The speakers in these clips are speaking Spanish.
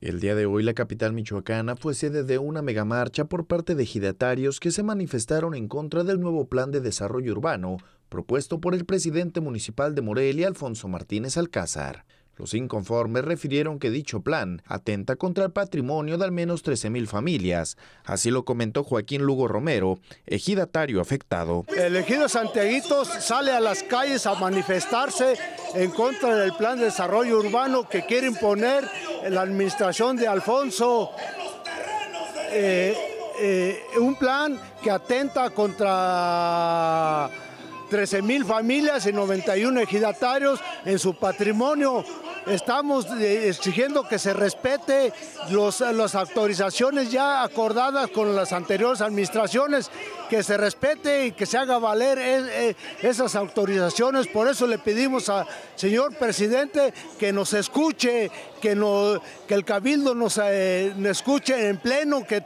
El día de hoy la capital michoacana fue sede de una megamarcha por parte de ejidatarios que se manifestaron en contra del nuevo plan de desarrollo urbano propuesto por el presidente municipal de Morelia, Alfonso Martínez Alcázar. Los inconformes refirieron que dicho plan atenta contra el patrimonio de al menos 13.000 familias. Así lo comentó Joaquín Lugo Romero, ejidatario afectado. El ejido Santiaguitos sale a las calles a manifestarse en contra del plan de desarrollo urbano que quiere imponer la administración de Alfonso eh, eh, un plan que atenta contra 13 mil familias y 91 ejidatarios en su patrimonio Estamos eh, exigiendo que se respete las autorizaciones ya acordadas con las anteriores administraciones, que se respete y que se haga valer e, e, esas autorizaciones. Por eso le pedimos al señor presidente que nos escuche, que, que el cabildo nos, eh, escuche en pleno, que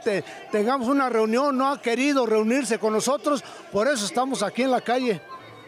tengamos una reunión. No ha querido reunirse con nosotros, por eso estamos aquí en la calle.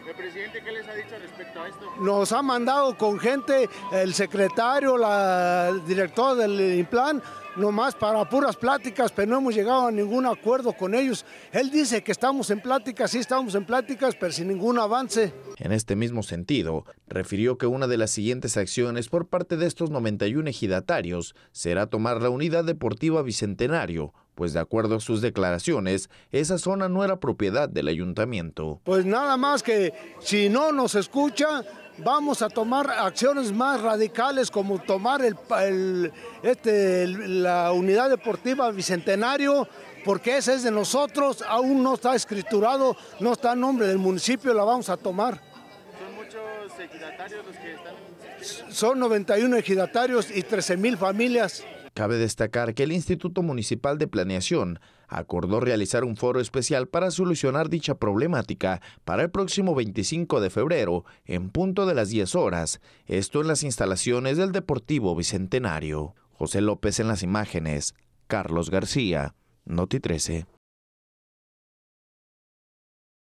¿El presidente qué les ha dicho respecto a esto? Nos ha mandado con gente, el secretario, la, directora del plan, nomás para puras pláticas, pero no hemos llegado a ningún acuerdo con ellos. Él dice que estamos en pláticas, sí estamos en pláticas, pero sin ningún avance. En este mismo sentido, refirió que una de las siguientes acciones por parte de estos 91 ejidatarios será tomar la unidad deportiva Bicentenario pues de acuerdo a sus declaraciones, esa zona no era propiedad del ayuntamiento. Pues nada más que si no nos escucha, vamos a tomar acciones más radicales como tomar el, este, la unidad deportiva Bicentenario, porque esa es de nosotros, aún no está escriturado, no está en nombre del municipio, la vamos a tomar. ¿Son muchos ejidatarios los que están...? Son 91 ejidatarios y 13 mil familias. Cabe destacar que el Instituto Municipal de Planeación acordó realizar un foro especial para solucionar dicha problemática para el próximo 25 de febrero, en punto de las 10 horas, esto en las instalaciones del Deportivo Bicentenario. José López en las imágenes, Carlos García, Noti 13.